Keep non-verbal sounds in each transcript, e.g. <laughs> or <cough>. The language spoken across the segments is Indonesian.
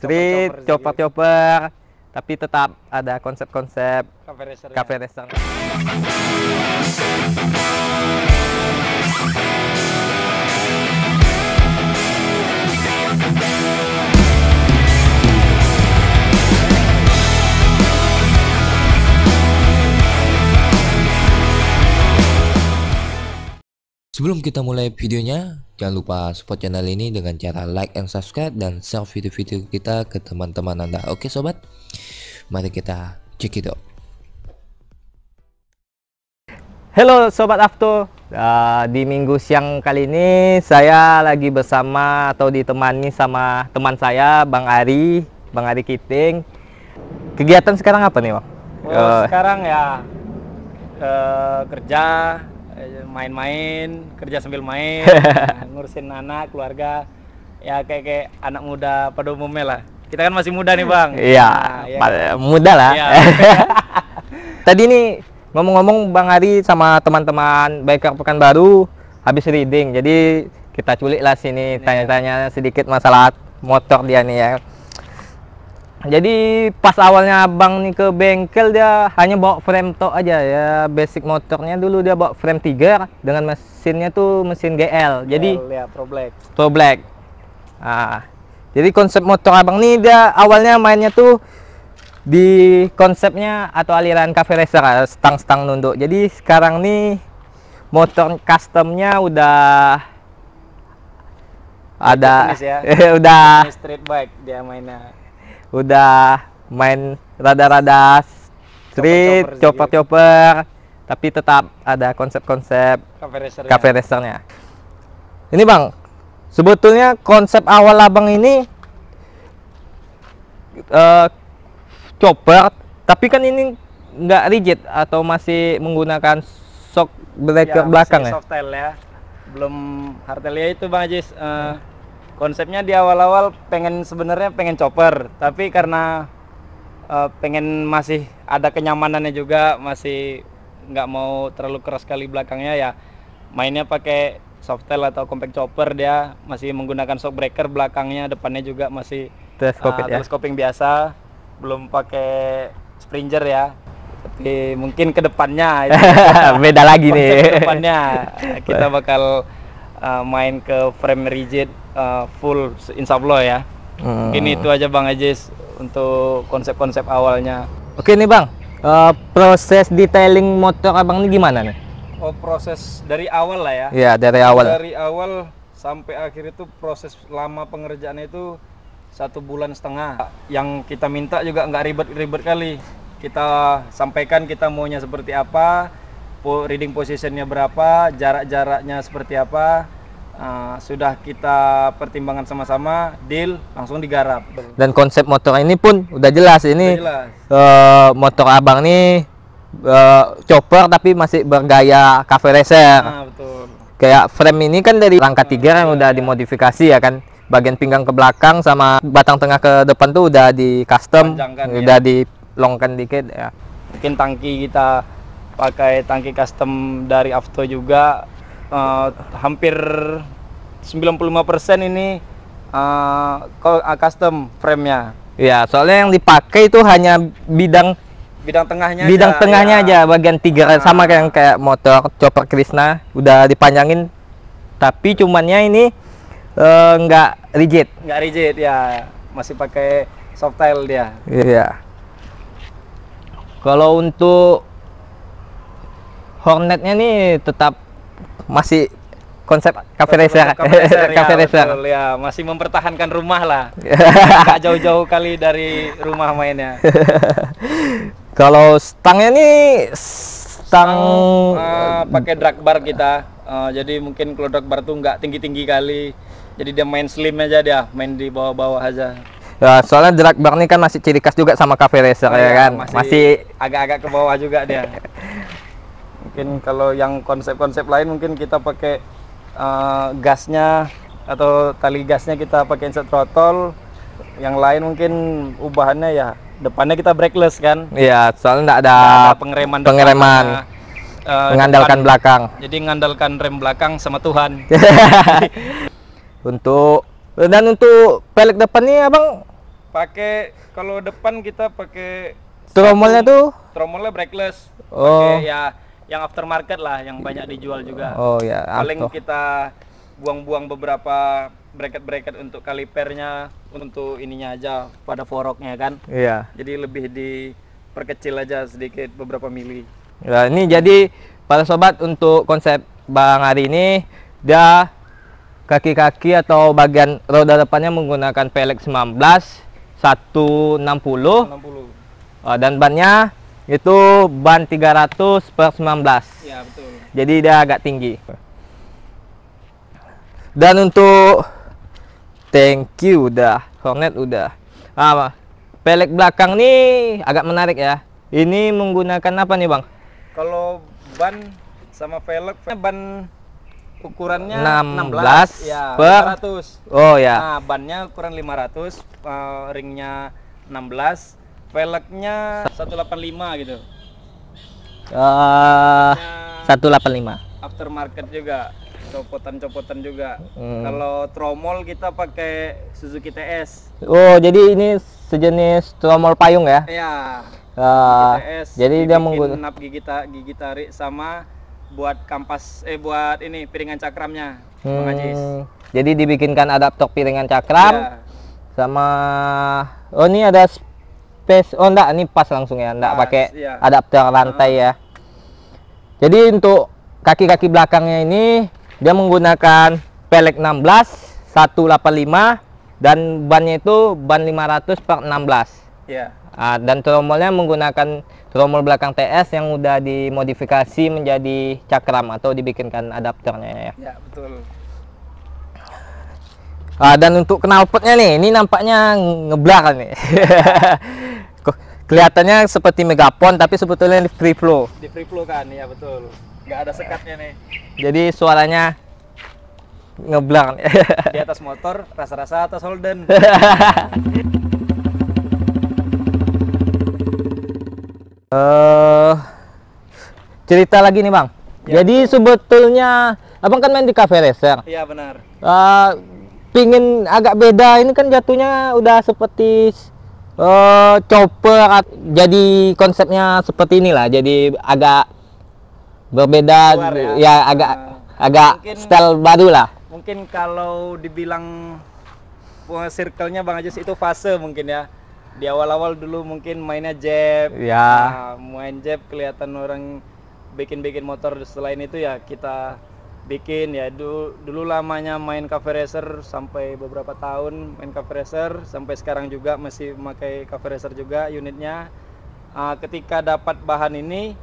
Street, coba-coba gitu. tapi tetap ada konsep-konsep cafe racer. Sebelum kita mulai videonya, Jangan lupa support channel ini dengan cara like and subscribe dan share video-video kita ke teman-teman Anda. Oke sobat, mari kita cek itu. Halo sobat Afto, uh, di minggu siang kali ini saya lagi bersama atau ditemani sama teman saya Bang Ari, Bang Ari Kiting. Kegiatan sekarang apa nih, Bang? Oh, uh, sekarang ya uh, kerja Eh, main-main kerja sambil main <laughs> ngurusin anak keluarga ya kayak kayak anak muda pada umumnya lah kita kan masih muda nih bang iya nah, ya. muda lah ya. <laughs> tadi nih ngomong-ngomong bang Ari sama teman-teman baik baru habis reading jadi kita culik lah sini iya. tanya-tanya sedikit masalah motor dia nih ya jadi pas awalnya abang nih ke bengkel dia hanya bawa frame tok aja ya basic motornya dulu dia bawa frame 3 dengan mesinnya tuh mesin GL jadi ya, Pro Black Pro Black ah jadi konsep motor abang nih dia awalnya mainnya tuh di konsepnya atau aliran cafe racer stang-stang nunduk jadi sekarang nih motor customnya udah ada ya. <laughs> udah street bike dia mainnya udah main rada-rada street, chopper-chopper, tapi tetap ada konsep-konsep cafe racernya. Ini bang, sebetulnya konsep awal abang ini uh, eh, chopper, tapi kan ini nggak rigid atau masih menggunakan shock breaker ya, belakang ya? Soft hardtail ya, belum hardtailnya itu bang Ajis. Uh, konsepnya di awal-awal pengen sebenarnya pengen chopper tapi karena uh, pengen masih ada kenyamanannya juga masih nggak mau terlalu keras kali belakangnya ya mainnya pakai softail atau compact chopper dia masih menggunakan shock breaker belakangnya depannya juga masih teleskoping uh, ah, ya? biasa belum pakai springer ya tapi mungkin kedepannya <laughs> beda lagi nih kedepannya <laughs> kita bakal uh, main ke frame rigid uh, full insya Allah ya. Hmm. Ini itu aja Bang Ajis untuk konsep-konsep awalnya. Oke nih Bang, uh, proses detailing motor Abang ini gimana nih? Oh proses dari awal lah ya? Iya dari awal. Dari awal sampai akhir itu proses lama pengerjaannya itu satu bulan setengah. Yang kita minta juga nggak ribet-ribet kali. Kita sampaikan kita maunya seperti apa, reading positionnya berapa, jarak-jaraknya seperti apa, Ah, sudah kita pertimbangan sama-sama deal langsung digarap dan konsep motor ini pun udah jelas ini udah jelas. Uh, motor abang nih uh, chopper tapi masih bergaya cafe racer nah, kayak frame ini kan dari rangka tiga yang udah iya. dimodifikasi ya kan bagian pinggang ke belakang sama batang tengah ke depan tuh udah di custom udah ya. dilongkan dikit ya mungkin tangki kita pakai tangki custom dari Avto juga uh, hampir 95% ini uh, custom frame-nya. Ya, soalnya yang dipakai itu hanya bidang bidang tengahnya bidang aja, tengahnya ya. aja bagian tiga nah. sama ah. kayak kayak motor chopper Krishna udah dipanjangin tapi cumannya ini enggak uh, rigid enggak rigid ya masih pakai softail dia iya kalau untuk Hornetnya nih tetap masih konsep kafe resa kafe resa ya masih mempertahankan rumah lah <laughs> nggak jauh-jauh kali dari rumah mainnya <laughs> kalau stangnya nih stang, eh, pakai drag bar kita eh, jadi mungkin kalau drag bar tuh nggak tinggi-tinggi kali jadi dia main slim aja dia main di bawah-bawah aja Nah, soalnya drag bar ini kan masih ciri khas juga sama cafe racer oh, iya, ya kan. Masih agak-agak ke bawah juga dia. <laughs> mungkin kalau yang konsep-konsep lain mungkin kita pakai uh, gasnya atau tali gasnya kita pakai inset throttle yang lain mungkin ubahannya ya depannya kita brakeless kan iya soalnya tidak ada, ada pengereman pengereman uh, mengandalkan belakang. Jadi mengandalkan rem belakang sama Tuhan. <laughs> untuk dan untuk pelek depan nih Abang pakai kalau depan kita pakai tromolnya tuh tromolnya brakeless. Oh. Pake, ya yang aftermarket lah yang banyak dijual juga. Oh ya. Paling kita buang-buang beberapa bracket-bracket untuk kalipernya untuk ininya aja pada foroknya kan. Iya. Jadi lebih diperkecil aja sedikit beberapa mili. Ya, ini jadi para sobat untuk konsep Bang hari ini dia kaki-kaki atau bagian roda depannya menggunakan pelek 19 160, 160. Uh, dan bannya itu ban 300 per 19 ya, betul. jadi dia agak tinggi dan untuk thank you udah Hornet udah ah, pelek belakang nih agak menarik ya ini menggunakan apa nih bang kalau ban sama pelek ban ukurannya 16, 16 ya, per 500 oh ya nah bannya ukuran 500 uh, eh, ringnya 16 Velgnya 185 gitu. Uh, delapan 185. Aftermarket juga. Copotan-copotan juga. Hmm. Kalau tromol kita pakai Suzuki TS. Oh, jadi ini sejenis tromol payung ya? Iya. Uh, ah, TS. Jadi dia menggunakan nap gigi, ta gigi tarik sama buat kampas eh buat ini piringan cakramnya. Hmm. Jadi dibikinkan adaptor piringan cakram. Ya. Sama oh ini ada paste oh enggak ini pas langsung ya enggak pas, pakai iya. adapter lantai uh. ya jadi untuk kaki-kaki belakangnya ini dia menggunakan pelek 16 185 dan bannya itu ban 500 per 16 yeah. uh, dan tromolnya menggunakan tromol belakang TS yang udah dimodifikasi menjadi cakram atau dibikinkan adapternya ya, ya betul uh, dan untuk knalpotnya nih ini nampaknya ngeblak nih <laughs> kelihatannya seperti megapon tapi sebetulnya di free flow di free flow kan ya betul nggak ada sekatnya nih jadi suaranya nih. di atas motor rasa-rasa atas Holden uh, <laughs> cerita lagi nih bang ya. jadi sebetulnya abang kan main di cafe racer iya benar uh, pingin agak beda ini kan jatuhnya udah seperti uh, chopper jadi konsepnya seperti inilah jadi agak berbeda Luar ya, ya agak uh, agak mungkin, style baru lah mungkin kalau dibilang circle-nya Bang Ajis itu fase mungkin ya di awal-awal dulu mungkin mainnya jeep ya nah, main jeep kelihatan orang bikin-bikin motor selain itu ya kita bikin ya dulu, dulu lamanya main cover racer sampai beberapa tahun main cover racer sampai sekarang juga masih memakai cover racer juga unitnya uh, ketika dapat bahan ini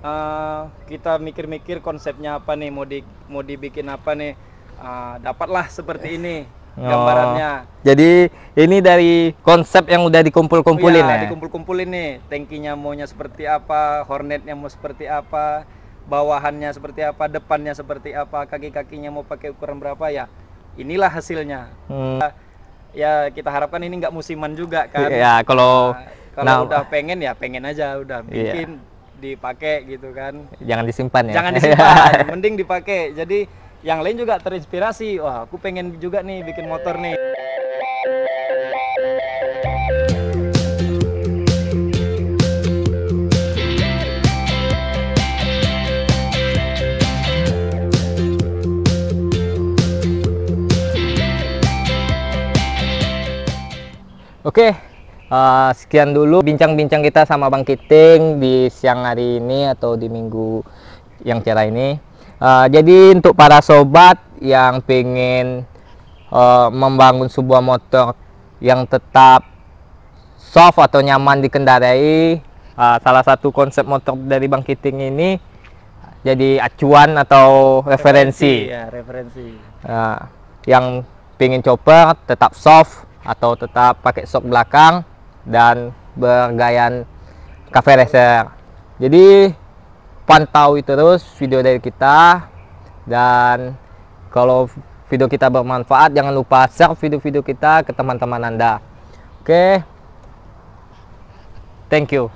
uh, kita mikir-mikir konsepnya apa nih mau di mau dibikin apa nih uh, dapatlah seperti eh. ini oh. gambarannya. jadi ini dari konsep yang udah dikumpul-kumpulin ya, ya? dikumpul-kumpulin nih. Tankinya maunya seperti apa, hornetnya mau seperti apa, bawahannya seperti apa, depannya seperti apa, kaki-kakinya mau pakai ukuran berapa ya. Inilah hasilnya. Hmm. Ya, ya kita harapkan ini nggak musiman juga kan. Ya kalau nah, kalau nah, udah pengen ya pengen aja udah iya. bikin iya. dipakai gitu kan. Jangan disimpan ya. Jangan disimpan, <laughs> mending dipakai. Jadi yang lain juga terinspirasi. Wah, aku pengen juga nih bikin motor nih. Oke, uh, sekian dulu bincang-bincang kita sama Bang Kiting di siang hari ini atau di minggu yang cerah ini. Uh, jadi untuk para sobat yang pengen uh, membangun sebuah motor yang tetap soft atau nyaman dikendarai, uh, salah satu konsep motor dari Bang Kiting ini jadi acuan atau referensi. referensi ya, referensi. Uh, yang pengen coba tetap soft atau tetap pakai sok belakang dan bergayaan cafe racer jadi pantau terus video dari kita dan kalau video kita bermanfaat jangan lupa share video-video kita ke teman-teman anda oke okay? thank you